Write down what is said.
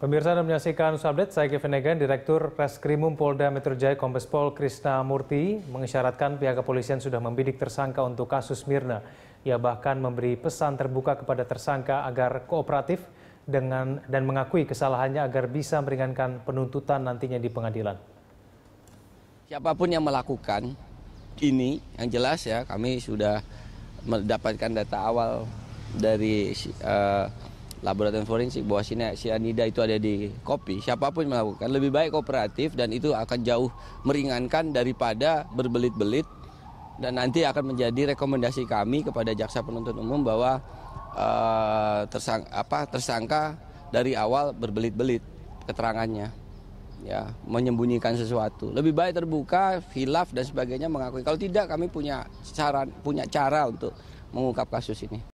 Pemirsa Anda menyaksikan update, saya Kevin Egan, Direktur Reskrimum Polda Metro Jaya Kombes Pol Krista Murti mengisyaratkan pihak kepolisian sudah membidik tersangka untuk kasus Mirna. Ia bahkan memberi pesan terbuka kepada tersangka agar kooperatif dengan dan mengakui kesalahannya agar bisa meringankan penuntutan nantinya di pengadilan. Siapapun yang melakukan ini, yang jelas ya kami sudah mendapatkan data awal dari uh, laboratorium forensik bahwa sianida itu ada di kopi, siapapun melakukan lebih baik kooperatif dan itu akan jauh meringankan daripada berbelit-belit dan nanti akan menjadi rekomendasi kami kepada jaksa penuntut umum bahwa uh, tersang, apa, tersangka dari awal berbelit-belit keterangannya ya menyembunyikan sesuatu lebih baik terbuka hilaf dan sebagainya mengakui kalau tidak kami punya cara punya cara untuk mengungkap kasus ini